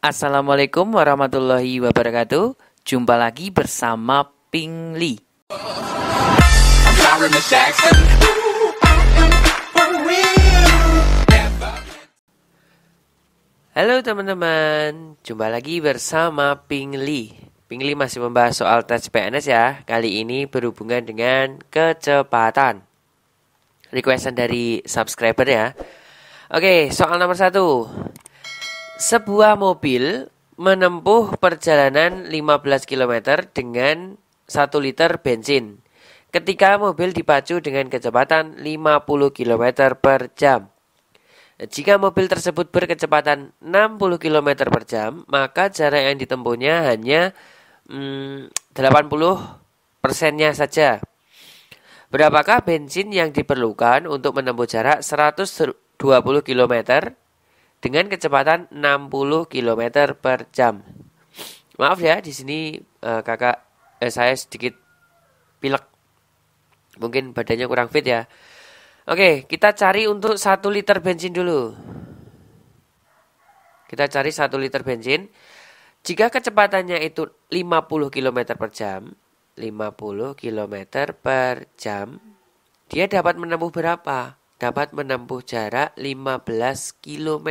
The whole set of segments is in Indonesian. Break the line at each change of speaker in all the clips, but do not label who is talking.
Assalamualaikum warahmatullahi wabarakatuh. Jumpa lagi bersama Ping Li. Halo teman-teman, jumpa lagi bersama Ping Li. Ping Li masih membahas soal tes PNS ya. Kali ini berhubungan dengan kecepatan. Requestan dari subscriber ya. Oke, soal nomor satu. Sebuah mobil menempuh perjalanan 15 km dengan 1 liter bensin. Ketika mobil dipacu dengan kecepatan 50 km per jam. Jika mobil tersebut berkecepatan 60 km per jam, maka jarak yang ditempuhnya hanya hmm, 80 persennya saja. Berapakah bensin yang diperlukan untuk menempuh jarak 120 km dengan kecepatan 60 km per jam. Maaf ya, di sini uh, kakak eh, saya sedikit pilek. Mungkin badannya kurang fit ya. Oke, kita cari untuk 1 liter bensin dulu. Kita cari 1 liter bensin. Jika kecepatannya itu 50 km per jam, 50 km per jam, dia dapat menempuh berapa? dapat menempuh jarak 15 km.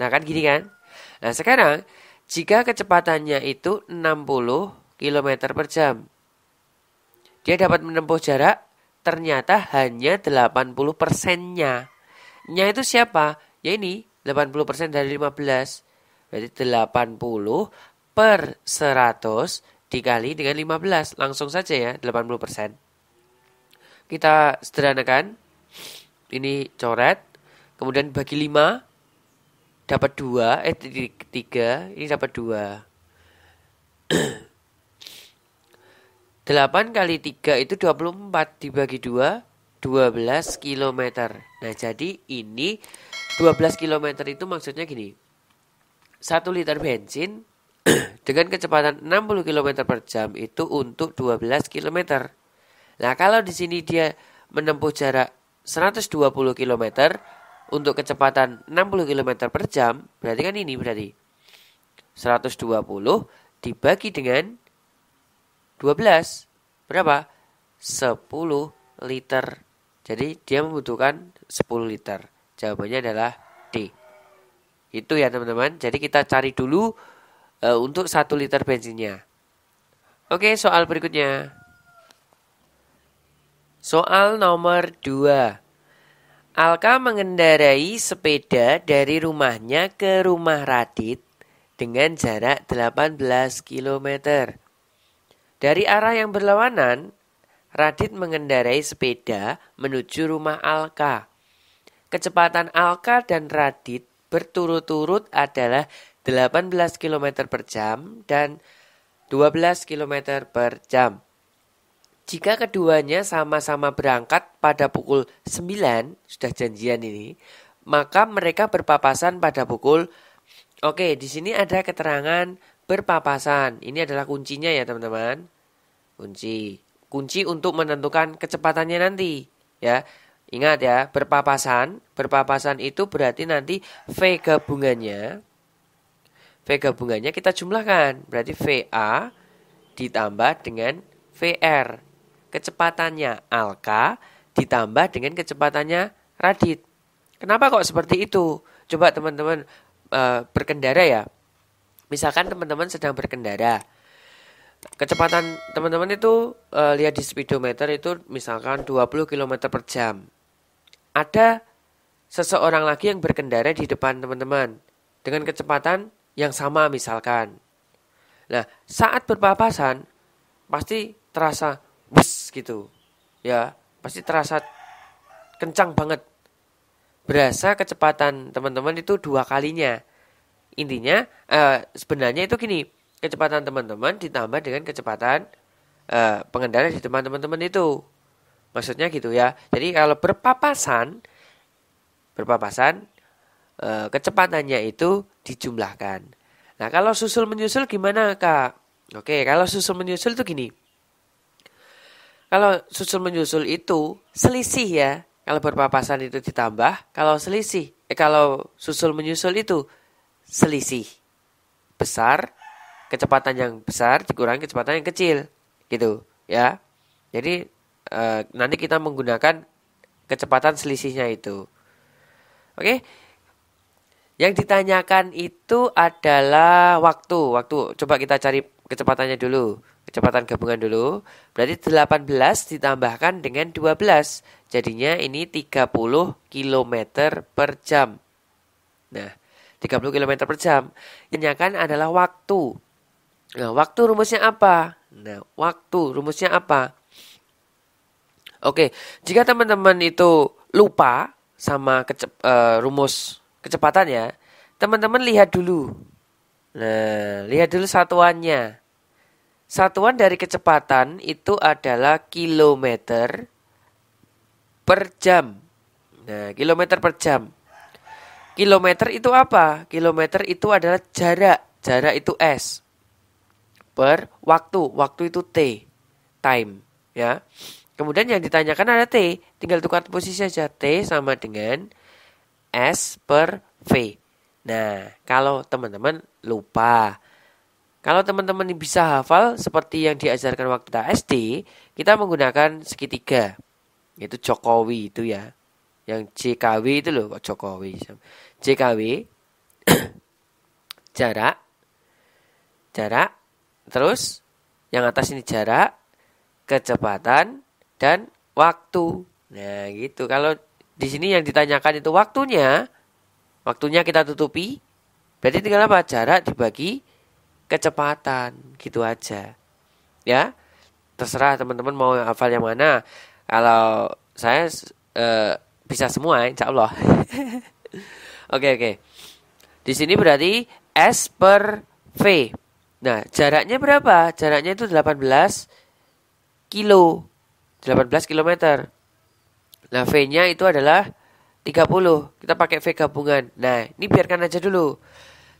Nah kan gini kan? Nah sekarang jika kecepatannya itu 60 km per jam, dia dapat menempuh jarak ternyata hanya 80 persennya. Nya itu siapa? Ya ini 80 persen dari 15. Berarti 80 per 100 dikali dengan 15. Langsung saja ya 80 persen. Kita sederhanakan ini coret kemudian bagi 5 dapat 2 eh 3 ini dapat 2 8 kali 3 itu 24 dibagi 2 12 km. Nah, jadi ini 12 km itu maksudnya gini. 1 liter bensin dengan kecepatan 60 km per jam itu untuk 12 km. Nah, kalau di sini dia menempuh jarak 120 km untuk kecepatan 60 km per jam, berarti kan ini berarti 120 dibagi dengan 12 berapa? 10 liter. Jadi dia membutuhkan 10 liter. Jawabannya adalah D. Itu ya teman-teman. Jadi kita cari dulu e, untuk 1 liter bensinnya. Oke, soal berikutnya. Soal nomor 2. Alka mengendarai sepeda dari rumahnya ke rumah Radit dengan jarak 18 km. Dari arah yang berlawanan, Radit mengendarai sepeda menuju rumah Alka. Kecepatan Alka dan Radit berturut-turut adalah 18 km per jam dan 12 km per jam. Jika keduanya sama-sama berangkat pada pukul 9, sudah janjian ini, maka mereka berpapasan pada pukul Oke, di sini ada keterangan berpapasan. Ini adalah kuncinya ya, teman-teman. Kunci. Kunci untuk menentukan kecepatannya nanti, ya. Ingat ya, berpapasan, berpapasan itu berarti nanti V gabungannya V gabungannya kita jumlahkan. Berarti VA ditambah dengan VR kecepatannya Alka ditambah dengan kecepatannya Radit. Kenapa kok seperti itu? Coba teman-teman e, berkendara ya. Misalkan teman-teman sedang berkendara. Kecepatan teman-teman itu e, lihat di speedometer itu misalkan 20 km per jam. Ada seseorang lagi yang berkendara di depan teman-teman dengan kecepatan yang sama misalkan. Nah, saat berpapasan pasti terasa bus gitu ya pasti terasa kencang banget berasa kecepatan teman-teman itu dua kalinya intinya uh, sebenarnya itu gini kecepatan teman-teman ditambah dengan kecepatan uh, pengendara di depan teman-teman itu maksudnya gitu ya jadi kalau berpapasan berpapasan uh, kecepatannya itu dijumlahkan nah kalau susul menyusul gimana kak oke kalau susul menyusul itu gini kalau susul menyusul itu selisih ya. Kalau berpapasan itu ditambah, kalau selisih, eh, kalau susul menyusul itu selisih besar, kecepatan yang besar dikurangi kecepatan yang kecil, gitu ya. Jadi e, nanti kita menggunakan kecepatan selisihnya itu. Oke. Yang ditanyakan itu adalah waktu, waktu. Coba kita cari kecepatannya dulu kecepatan gabungan dulu. Berarti 18 ditambahkan dengan 12. Jadinya ini 30 km per jam. Nah, 30 km per jam. Yang kan adalah waktu. Nah, waktu rumusnya apa? Nah, waktu rumusnya apa? Oke, jika teman-teman itu lupa sama kecep, uh, rumus kecepatan ya, teman-teman lihat dulu. Nah, lihat dulu satuannya. Satuan dari kecepatan itu adalah kilometer per jam. Nah, kilometer per jam. Kilometer itu apa? Kilometer itu adalah jarak. Jarak itu S. Per waktu. Waktu itu T. Time. Ya. Kemudian yang ditanyakan ada T. Tinggal tukar posisi saja. T sama dengan S per V. Nah, kalau teman-teman lupa kalau teman-teman bisa hafal seperti yang diajarkan waktu kita SD, kita menggunakan segitiga. itu Jokowi itu ya. Yang JKW itu loh kok Jokowi. JKW jarak jarak terus yang atas ini jarak, kecepatan dan waktu. Nah, gitu. Kalau di sini yang ditanyakan itu waktunya, waktunya kita tutupi. Berarti tinggal apa? Jarak dibagi kecepatan gitu aja ya terserah teman-teman mau hafal yang mana kalau saya uh, bisa semua insya Allah oke oke di sini berarti S per V nah jaraknya berapa jaraknya itu 18 kilo 18 kilometer nah V nya itu adalah 30 kita pakai V gabungan nah ini biarkan aja dulu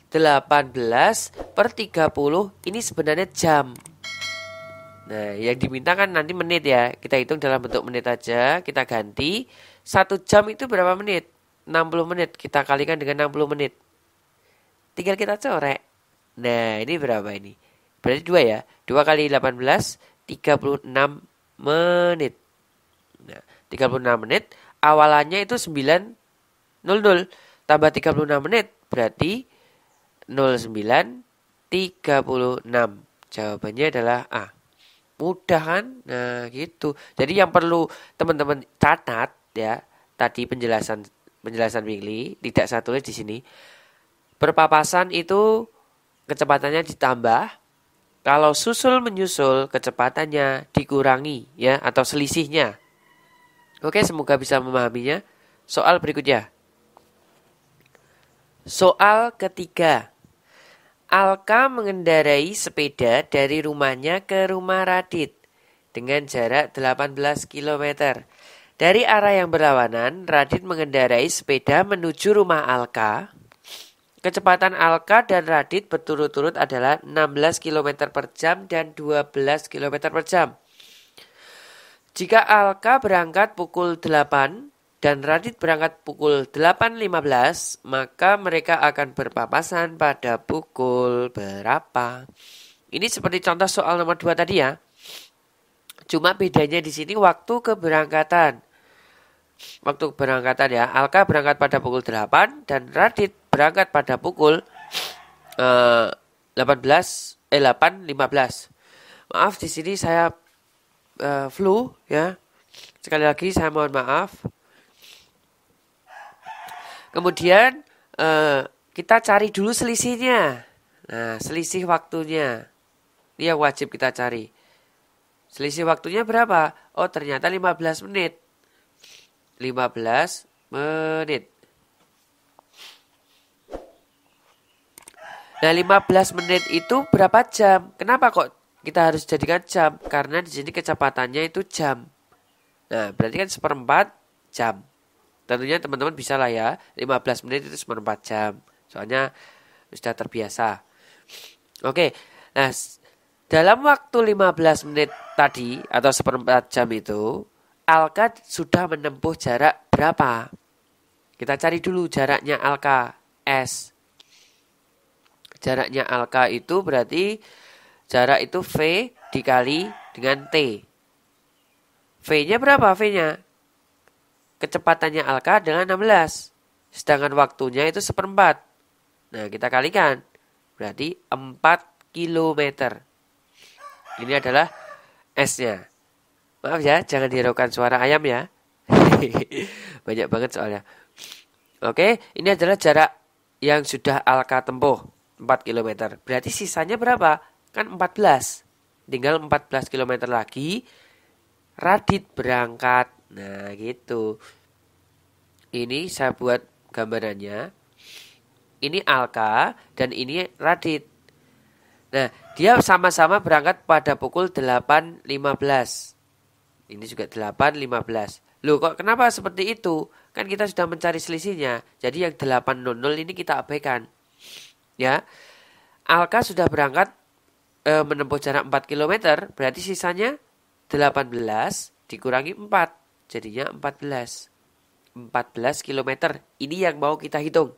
18 per 30 ini sebenarnya jam Nah yang diminta kan nanti menit ya Kita hitung dalam bentuk menit aja Kita ganti satu jam itu berapa menit? 60 menit Kita kalikan dengan 60 menit Tinggal kita corek Nah ini berapa ini? Berarti dua ya 2 kali 18 36 menit Nah 36 menit Awalannya itu 9 00 Tambah 36 menit Berarti 0936. Jawabannya adalah A. Mudah kan? Nah, gitu. Jadi yang perlu teman-teman catat ya, tadi penjelasan penjelasan Willy tidak saya tulis di sini. perpapasan itu kecepatannya ditambah, kalau susul menyusul kecepatannya dikurangi ya atau selisihnya. Oke, semoga bisa memahaminya. Soal berikutnya. Soal ketiga. Alka mengendarai sepeda dari rumahnya ke rumah Radit dengan jarak 18 km. Dari arah yang berlawanan, Radit mengendarai sepeda menuju rumah Alka. Kecepatan Alka dan Radit berturut-turut adalah 16 km per jam dan 12 km per jam. Jika Alka berangkat pukul 8, dan Radit berangkat pukul 8.15, maka mereka akan berpapasan pada pukul berapa? Ini seperti contoh soal nomor 2 tadi ya. Cuma bedanya di sini waktu keberangkatan. Waktu keberangkatan ya, Alka berangkat pada pukul 8 dan Radit berangkat pada pukul uh, 18 eh 8.15. Eh, maaf di sini saya uh, flu ya. Sekali lagi saya mohon maaf. Kemudian eh, kita cari dulu selisihnya. Nah, selisih waktunya. dia wajib kita cari. Selisih waktunya berapa? Oh, ternyata 15 menit. 15 menit. Nah, 15 menit itu berapa jam? Kenapa kok kita harus jadikan jam? Karena di sini kecepatannya itu jam. Nah, berarti kan seperempat jam tentunya teman-teman bisa lah ya 15 menit itu 4 jam soalnya sudah terbiasa oke nah dalam waktu 15 menit tadi atau seperempat jam itu Alka sudah menempuh jarak berapa? Kita cari dulu jaraknya Alka S. Jaraknya Alka itu berarti jarak itu V dikali dengan T. V-nya berapa V-nya? kecepatannya alka dengan 16. Sedangkan waktunya itu seperempat. Nah, kita kalikan. Berarti 4 km. Ini adalah S-nya. Maaf ya, jangan dihiraukan suara ayam ya. Banyak banget soalnya. Oke, ini adalah jarak yang sudah Alka tempuh 4 km. Berarti sisanya berapa? Kan 14. Tinggal 14 km lagi Radit berangkat. Nah gitu. Ini saya buat gambarannya. Ini Alka dan ini Radit. Nah, dia sama-sama berangkat pada pukul 8.15. Ini juga 8.15. Loh kok kenapa seperti itu? Kan kita sudah mencari selisihnya. Jadi yang 8.00 ini kita abaikan. Ya. Alka sudah berangkat e, menempuh jarak 4 km, berarti sisanya 18 dikurangi 4. Jadinya 14. 14 km. Ini yang mau kita hitung.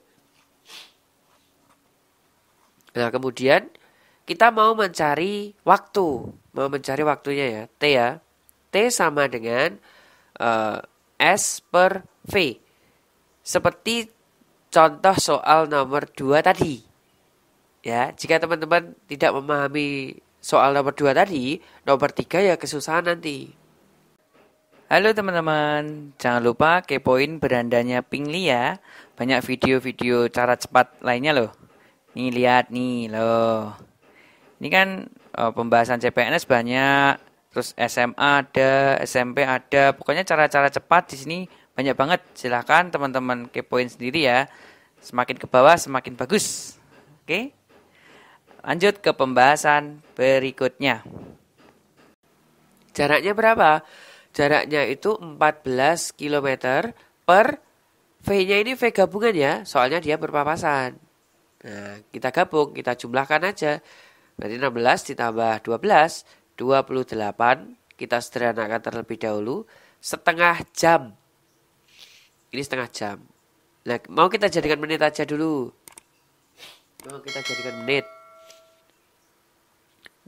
Nah, kemudian kita mau mencari waktu. Mau mencari waktunya ya, T ya. T sama dengan uh, S per V. Seperti contoh soal nomor 2 tadi. Ya, jika teman-teman tidak memahami soal nomor 2 tadi, nomor 3 ya kesusahan nanti. Halo teman-teman, jangan lupa kepoin berandanya Pingli ya. Banyak video-video cara cepat lainnya loh. Nih lihat nih loh. Ini kan oh, pembahasan CPNS banyak, terus SMA ada, SMP ada. Pokoknya cara-cara cepat di sini banyak banget. Silahkan teman-teman kepoin sendiri ya. Semakin ke bawah semakin bagus. Oke? Lanjut ke pembahasan berikutnya. Jaraknya berapa? Jaraknya itu 14 km per V-nya ini V gabungan ya, soalnya dia berpapasan. Nah, kita gabung, kita jumlahkan aja. Berarti 16 ditambah 12, 28. Kita sederhanakan terlebih dahulu. Setengah jam. Ini setengah jam. Nah, mau kita jadikan menit aja dulu. Mau kita jadikan menit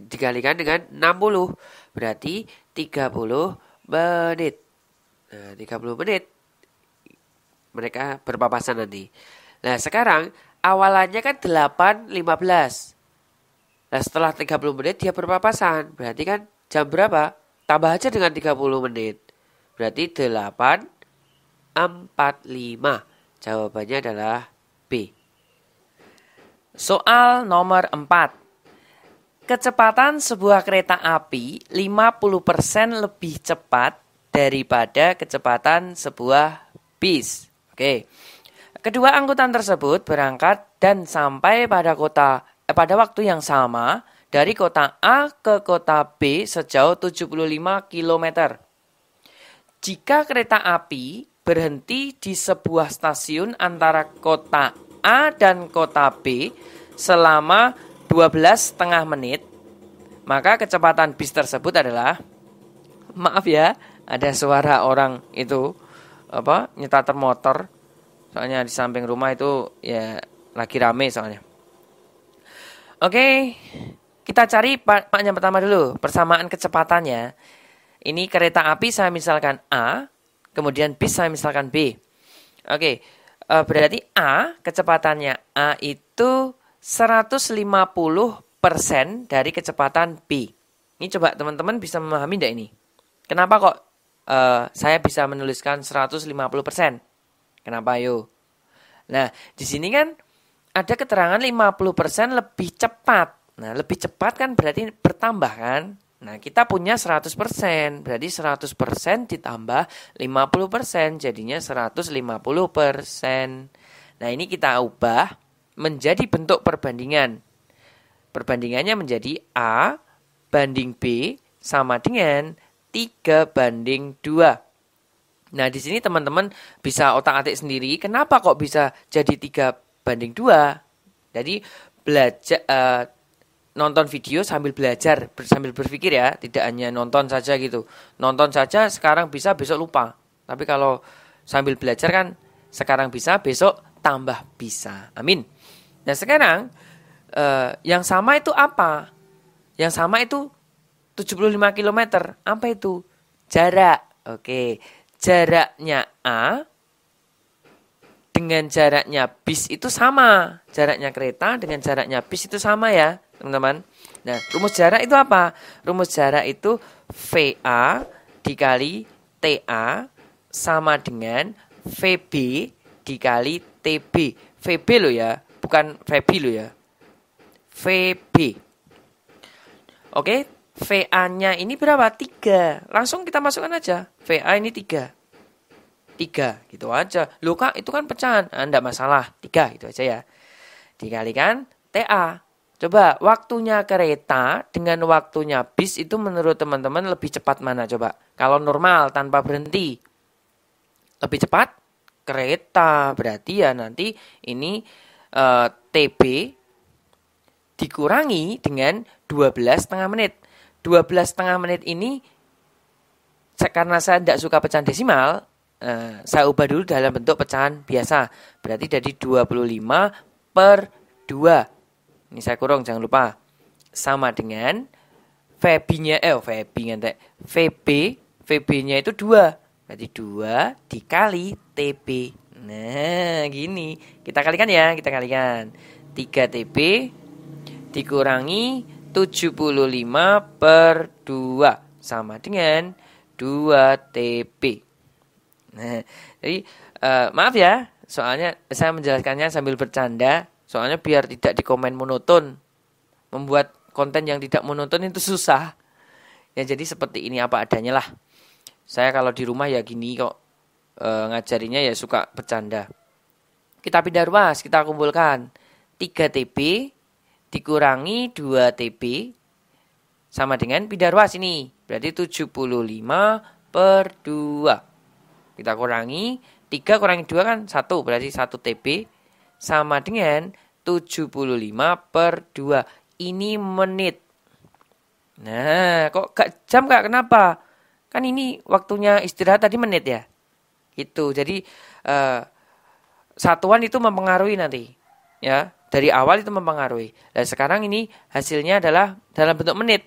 dikalikan dengan 60 berarti 30 menit. Nah, 30 menit mereka berpapasan nanti. Nah, sekarang awalannya kan 8.15. Nah, setelah 30 menit dia berpapasan. Berarti kan jam berapa? Tambah aja dengan 30 menit. Berarti empat lima. Jawabannya adalah B. Soal nomor 4. Kecepatan sebuah kereta api 50% lebih cepat daripada kecepatan sebuah bis. Oke. Kedua angkutan tersebut berangkat dan sampai pada kota eh, pada waktu yang sama dari kota A ke kota B sejauh 75 km. Jika kereta api berhenti di sebuah stasiun antara kota A dan kota B selama 12 setengah menit, maka kecepatan bis tersebut adalah maaf ya, ada suara orang itu apa nyetater motor. Soalnya di samping rumah itu ya lagi rame soalnya. Oke, kita cari pak yang pertama dulu persamaan kecepatannya. Ini kereta api saya misalkan A, kemudian bis saya misalkan B. Oke, eh, berarti A kecepatannya A itu 150% dari kecepatan B. Ini coba teman-teman bisa memahami tidak ini? Kenapa kok uh, saya bisa menuliskan 150%? Kenapa yo? Nah, di sini kan ada keterangan 50% lebih cepat. Nah, lebih cepat kan berarti bertambah kan? Nah, kita punya 100%, berarti 100% ditambah 50% jadinya 150%. Nah, ini kita ubah menjadi bentuk perbandingan. Perbandingannya menjadi A banding B sama dengan 3 banding 2. Nah, di sini teman-teman bisa otak-atik sendiri, kenapa kok bisa jadi 3 banding 2? Jadi, belajar uh, eh, nonton video sambil belajar, sambil berpikir ya, tidak hanya nonton saja gitu. Nonton saja sekarang bisa, besok lupa. Tapi kalau sambil belajar kan sekarang bisa, besok tambah bisa. Amin. Nah sekarang uh, yang sama itu apa? Yang sama itu 75 km. Apa itu? Jarak. Oke. Jaraknya A dengan jaraknya bis itu sama. Jaraknya kereta dengan jaraknya bis itu sama ya, teman-teman. Nah, rumus jarak itu apa? Rumus jarak itu VA dikali TA sama dengan VB dikali TB. VB lo ya, bukan VB lo ya. VB. Oke, VA-nya ini berapa? 3. Langsung kita masukkan aja. VA ini 3. 3 gitu aja. luka itu kan pecahan. Anda ah, nah, masalah. 3 gitu aja ya. Dikalikan TA. Coba waktunya kereta dengan waktunya bis itu menurut teman-teman lebih cepat mana coba? Kalau normal tanpa berhenti. Lebih cepat? kereta. Berarti ya nanti ini uh, eh, TB dikurangi dengan 12 setengah menit. 12 setengah menit ini karena saya tidak suka pecahan desimal, uh, saya ubah dulu dalam bentuk pecahan biasa. Berarti jadi 25 per 2. Ini saya kurung jangan lupa. Sama dengan VB-nya, eh VB VB, VB-nya itu 2. Berarti 2 dikali tp, Nah, gini. Kita kalikan ya, kita kalikan. 3 tp dikurangi 75 per 2 sama dengan 2 tp, Nah, jadi uh, maaf ya, soalnya saya menjelaskannya sambil bercanda, soalnya biar tidak dikomen monoton. Membuat konten yang tidak monoton itu susah. Ya jadi seperti ini apa adanya lah. Saya kalau di rumah ya gini kok e, ngajarinya ya suka bercanda. Kita pindah ruas, kita kumpulkan 3 TB dikurangi 2 TB sama dengan pindah ruas ini. Berarti 75 per 2. Kita kurangi 3 kurangi 2 kan 1, berarti 1 TB sama dengan 75 per 2. Ini menit. Nah, kok gak jam kak? Kenapa? Kan ini waktunya istirahat tadi menit ya. Itu. Jadi uh, satuan itu mempengaruhi nanti. Ya, dari awal itu mempengaruhi. Dan sekarang ini hasilnya adalah dalam bentuk menit.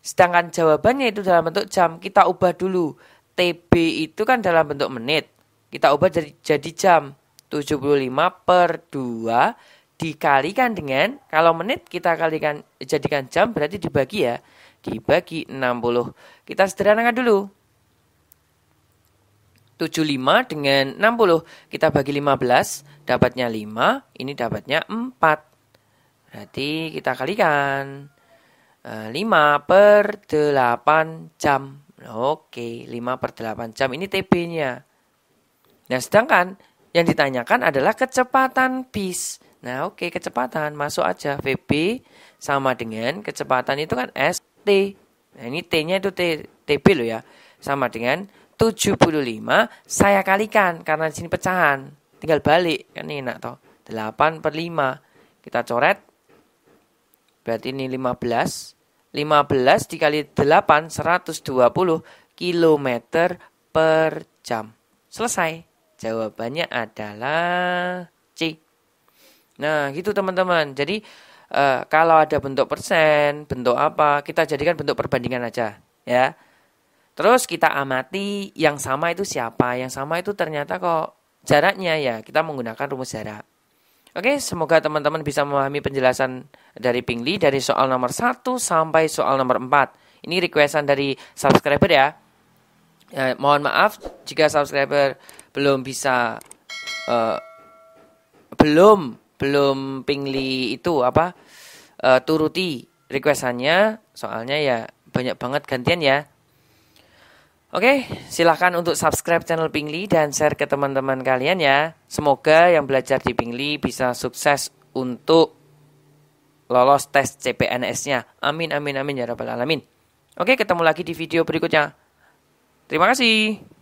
Sedangkan jawabannya itu dalam bentuk jam. Kita ubah dulu. TB itu kan dalam bentuk menit. Kita ubah jadi, jadi jam. 75 per 2 dikalikan dengan, kalau menit kita kalikan jadikan jam berarti dibagi ya. Dibagi 60. Kita sederhanakan dulu. 75 dengan 60 kita bagi 15 dapatnya 5 ini dapatnya 4 berarti kita kalikan 5 eh, per 8 jam Oke 5 per 8 jam ini TB nya Nah sedangkan yang ditanyakan adalah kecepatan bis Nah oke kecepatan masuk aja VB sama dengan kecepatan itu kan ST Nah ini T nya itu T, TB loh ya sama dengan 75 saya kalikan karena di sini pecahan. Tinggal balik kan enak toh. 8 per 5 kita coret. Berarti ini 15. 15 dikali 8 120 km per jam. Selesai. Jawabannya adalah C. Nah, gitu teman-teman. Jadi uh, kalau ada bentuk persen, bentuk apa, kita jadikan bentuk perbandingan aja, ya. Terus kita amati yang sama itu siapa? Yang sama itu ternyata kok jaraknya ya. Kita menggunakan rumus jarak. Oke, semoga teman-teman bisa memahami penjelasan dari Pingli dari soal nomor 1 sampai soal nomor 4. Ini requestan dari subscriber ya. Eh, mohon maaf jika subscriber belum bisa uh, belum belum Pingli itu apa? uh, turuti requestannya soalnya ya banyak banget gantian ya Oke, silahkan untuk subscribe channel Pingli dan share ke teman-teman kalian ya. Semoga yang belajar di Pingli bisa sukses untuk lolos tes CPNS-nya. Amin, amin, amin ya rabbal alamin. Oke, ketemu lagi di video berikutnya. Terima kasih.